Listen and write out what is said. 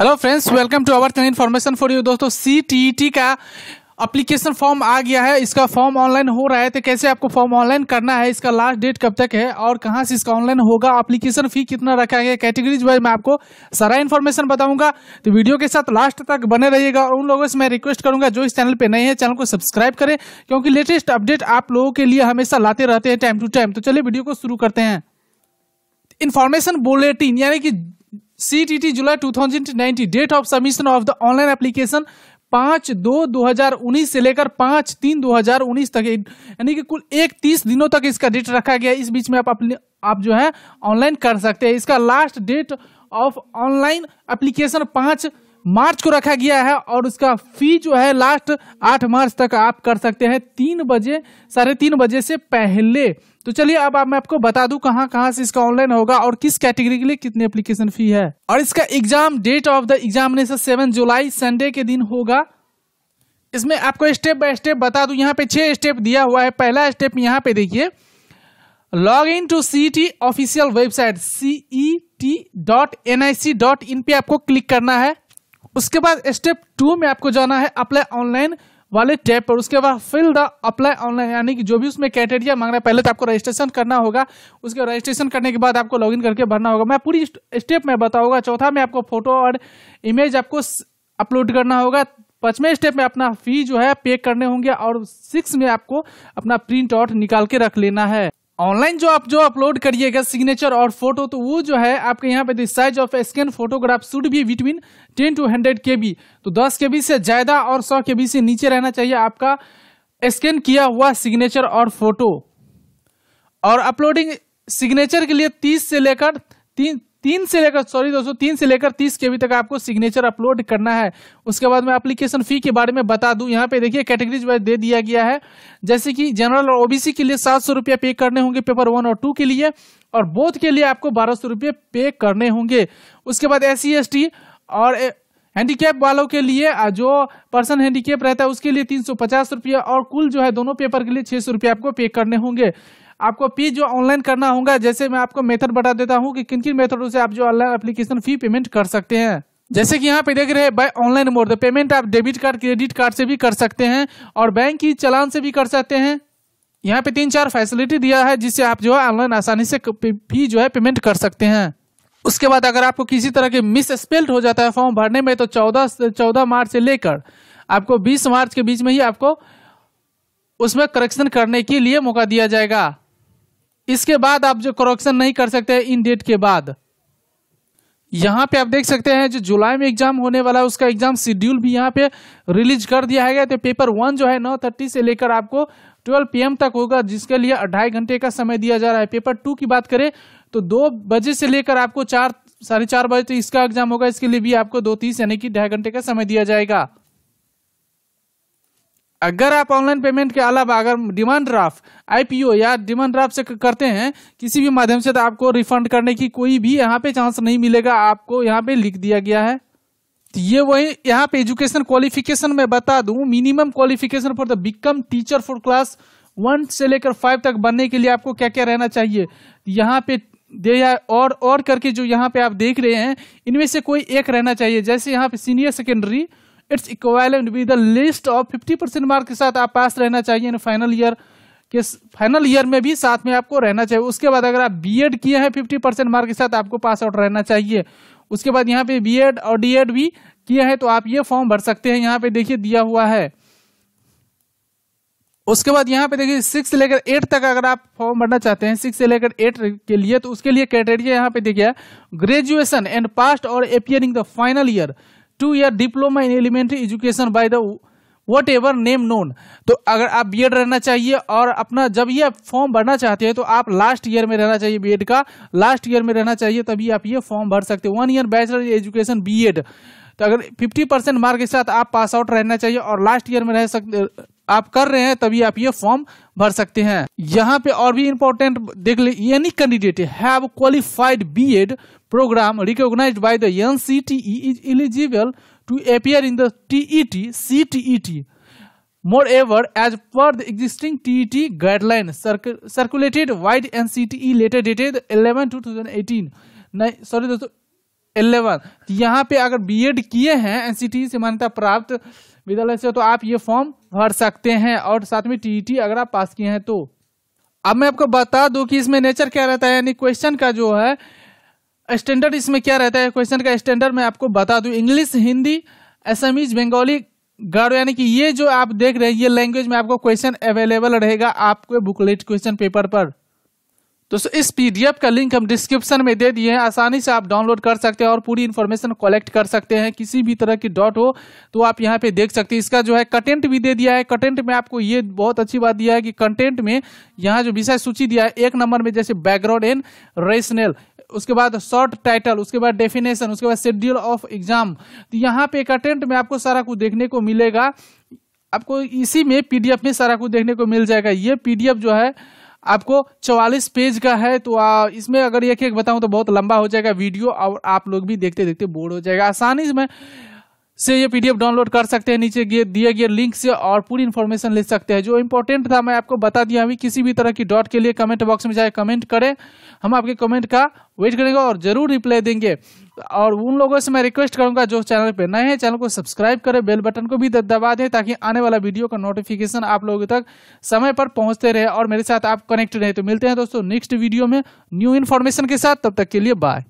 hello friends welcome to our information for you दोस्तों C e का application form आ गया है इसका फॉर्म ऑनलाइन हो रहा है तो कैसे आपको फॉर्म ऑनलाइन करना है इसका लास्ट डेट कब तक है और कहां से इसका ऑनलाइन होगा अप्लीकेशन फी कितना रखा गया कैटेगरीज वाइज मैं आपको सारा इन्फॉर्मेशन बताऊंगा तो वीडियो के साथ लास्ट तक बने रहिएगा और उन लोगों से मैं रिक्वेस्ट करूंगा जो इस चैनल पर नहीं है चैनल को सब्सक्राइब करें क्योंकि लेटेस्ट अपडेट आप लोगों के लिए हमेशा लाते रहते हैं टाइम टू टाइम तो चलिए वीडियो को शुरू करते हैं इन्फॉर्मेशन बुलेटिन यानी कि टी जुलाई 2090 date of submission of the online application पांच दो 2019 से लेकर पांच तीन 2019 तक यानी कि कुल एक तीस दिनों तक इसका डेट रखा गया इस बीच में आप अपने आप जो है ऑनलाइन कर सकते हैं इसका last date of online application पांच मार्च को रखा गया है और उसका फी जो है लास्ट आठ मार्च तक आप कर सकते हैं तीन बजे साढ़े तीन बजे से पहले तो चलिए अब आप मैं आपको बता दूं कहां कहां से इसका ऑनलाइन होगा और किस कैटेगरी के लिए कितनी एप्लीकेशन फी है और इसका exam date of the examination seven जुलाई संडे के दिन होगा इसमें आपको स्टेप बाय स्टेप बता दू यहाँ पे छह स्टेप दिया हुआ है पहला स्टेप यहाँ पे देखिए log in to C T official website C E T dot N I C dot in पे आपको क्लिक करना है उसके बाद स्टेप टू में आपको जाना है अप्लाई ऑनलाइन वाले टैब पर उसके बाद फिल द अप्लाई ऑनलाइन यानी कि जो भी उसमें कैटेरिया मांग रहा है पहले तो आपको रजिस्ट्रेशन करना होगा उसके रजिस्ट्रेशन करने के बाद आपको लॉगिन करके भरना होगा मैं पूरी स्टेप में बताऊंगा चौथा में आपको फोटो और इमेज आपको अपलोड करना होगा पांचवें स्टेप में अपना फी जो है पे करने होंगे और सिक्स में आपको अपना प्रिंट आउट निकाल के रख लेना है ऑनलाइन जो आप जो अपलोड करिएगा सिग्नेचर और फोटो तो वो जो है आपके यहाँ पे size of scan photograph should भी between ten to hundred K B तो दस के बी से ज्यादा और सौ के बी से नीचे रहना चाहिए आपका स्कैन किया हुआ सिग्नेचर और फोटो और अपलोडिंग सिग्नेचर के लिए तीस से लेकर तीन तीन से लेकर सॉरी दोस्तों तीन से लेकर तीस के अभी तक आपको सिग्नेचर अपलोड करना है उसके बाद मैं एप्लीकेशन फी के बारे में बता दूं यहाँ पे देखिए कैटेगरीज वाइज दे दिया गया है जैसे कि जनरल और ओबीसी के लिए सात सौ रुपये पे करने होंगे पेपर वन और टू के लिए और बोथ के लिए आपको बारह सौ रुपये पे करने होंगे उसके बाद एस सी e और हैंडीकैप वालों के लिए जो पर्सन हैंडीकैप रहता है उसके लिए तीन सौ पचास रुपया और कुल जो है दोनों पेपर के लिए छह सौ रुपया आपको पे करने होंगे आपको फी जो ऑनलाइन करना होगा जैसे मैं आपको मेथड बता देता हूँ कि किन किन मेथडों से आप जो ऑनलाइन एप्लीकेशन फी पेमेंट कर सकते हैं जैसे कि यहाँ पे देख रहे हैं बाय ऑनलाइन मोड पेमेंट आप डेबिट कार्ड क्रेडिट कार्ड से भी कर सकते हैं और बैंक की चलान से भी कर सकते हैं यहाँ पे तीन चार फैसिलिटी दिया है जिससे आप जो है ऑनलाइन आसानी से फी जो है पेमेंट कर सकते हैं उसके बाद अगर आपको किसी तरह के मिस स्पेल्ड हो जाता है फॉर्म भरने में तो चौदह चौदह मार्च से लेकर आपको बीस मार्च के बीच में ही आपको उसमें करेक्शन करने के लिए मौका दिया जाएगा इसके बाद आप जो करेक्शन नहीं कर सकते इन डेट के बाद यहाँ पे आप देख सकते हैं जो जुलाई में एग्जाम होने वाला है उसका एग्जाम शेड्यूल भी यहाँ पे रिलीज कर दिया है तो पेपर वन जो है नौ थर्टी से लेकर आपको ट्वेल्व पीएम तक होगा जिसके लिए अढ़ाई घंटे का समय दिया जा रहा है पेपर टू की बात करें तो दो बजे से लेकर आपको चार साढ़े चार बजे तक तो इसका एग्जाम होगा इसके लिए भी आपको दो तीस यानी कि ढाई घंटे का समय दिया जाएगा अगर आप ऑनलाइन पेमेंट के अलावा अगर डिमांड ड्राफ्ट आईपीओ या डिमांड ड्राफ्ट से करते हैं किसी भी माध्यम से तो आपको रिफंड करने की कोई भी यहाँ पे चांस नहीं मिलेगा आपको यहाँ पे लिख दिया गया है तो ये वही यहाँ पे एजुकेशन क्वालिफिकेशन में बता दू minimum qualification for the become teacher for class one से लेकर फाइव तक बनने के लिए आपको क्या क्या रहना चाहिए यहाँ पे दे और और करके जो यहाँ पे आप देख रहे हैं इनमें से कोई एक रहना चाहिए जैसे यहाँ पे senior secondary it's equivalent with the list of fifty percent mark के साथ आप पास रहना चाहिए यानी फाइनल ईयर के फाइनल ईयर में भी साथ में आपको रहना चाहिए उसके बाद अगर आप बीएड किए हैं फिफ्टी परसेंट मार्क के साथ आपको पास आउट रहना चाहिए उसके बाद यहाँ पे बीएड और डीएड भी किए हैं तो आप ये फॉर्म भर सकते हैं यहाँ पे देखिए दिया हुआ है उसके बाद यहाँ पे देखिए सिक्स से लेकर एट तक अगर आप फॉर्म भरना चाहते हैं सिक्स से लेकर एट के लिए तो उसके लिए क्राइटेरिया यहाँ पे देखिए ग्रेजुएशन एंड पास्ट और appearing the final year two year diploma in elementary education by the whatever name known तो अगर आप बी एड रहना चाहिए और अपना जब ये फॉर्म भरना चाहते हैं तो आप लास्ट ईयर में रहना चाहिए बी एड का लास्ट ईयर में रहना चाहिए तभी आप ये फॉर्म भर सकते हैं one year bachelor education B Ed तो अगर 50 परसेंट मार्क के साथ आप पास आउट रहना चाहिए और लास्ट ईयर में रह सकते आप कर रहे हैं तभी आप ये फॉर्म भर सकते हैं यहाँ पे और भी इम्पोर्टेंट देख ले any candidate have qualified B Ed programme recognised by the NCTE is eligible to appear in the TET CTET the existing per guideline circulated wide guideline circulated wide eleven two thousand eighteen 2018, sorry दोस्तों eleven यहाँ पे अगर BEd किए हैं NCT e से मान्यता प्राप्त विद्यालय से तो आप ये फॉर्म भर सकते हैं और साथ में टीईटी e अगर आप पास किए हैं तो अब मैं आपको बता दूं कि इसमें नेचर क्या रहता है यानी क्वेश्चन का जो है स्टैंडर्ड इसमें क्या रहता है क्वेश्चन का स्टैंडर्ड मैं आपको बता दूं इंग्लिश हिंदी असमीज बंगाली गाड़ो यानी कि ये जो आप देख रहे हैं ये लैंग्वेज में आपको क्वेश्चन अवेलेबल रहेगा आपके बुकलेट क्वेश्चन पेपर पर दोस्तों इस पीडीएफ का लिंक हम डिस्क्रिप्शन में दे दिए हैं आसानी से आप डाउनलोड कर सकते हैं और पूरी इन्फॉर्मेशन कलेक्ट कर सकते हैं किसी भी तरह की डॉट हो तो आप यहाँ पे देख सकते हैं इसका जो है कंटेंट भी दे दिया है कंटेंट में आपको ये बहुत अच्छी बात दिया है कि कंटेंट में यहाँ जो विषय सूची दिया है एक नंबर में जैसे बैकग्राउंड एंड रेशनल उसके बाद शॉर्ट टाइटल उसके बाद डेफिनेशन उसके बाद शेड्यूल ऑफ एग्जाम तो यहाँ पे कंटेंट में आपको सारा कुछ देखने को मिलेगा आपको इसी में पीडीएफ में सारा कुछ देखने को मिल जाएगा ये पीडीएफ जो है आपको 44 पेज का है तो आ, इसमें अगर एक एक बताऊं तो बहुत लंबा हो जाएगा वीडियो और आप लोग भी देखते देखते बोर हो जाएगा आसानी से मैं से ये पीडीएफ डाउनलोड कर सकते हैं नीचे दिए गए लिंक से और पूरी इन्फॉर्मेशन ले सकते हैं जो इम्पोर्टेंट था मैं आपको बता दिया अभी किसी भी तरह की डॉट के लिए कमेंट बॉक्स में जाए कमेंट करें हम आपके कमेंट का वेट करेंगे और जरूर रिप्लाई देंगे और उन लोगों से मैं रिक्वेस्ट करूंगा जो चैनल पर नए हैं चैनल को सब्सक्राइब करें बेल बटन को भी दबा दें ताकि आने वाला वीडियो का नोटिफिकेशन आप लोगों तक समय पर पहुंचते रहे और मेरे साथ आप कनेक्ट रहे तो मिलते हैं दोस्तों नेक्स्ट वीडियो में न्यू इन्फॉर्मेशन के साथ तब तक के लिए बाय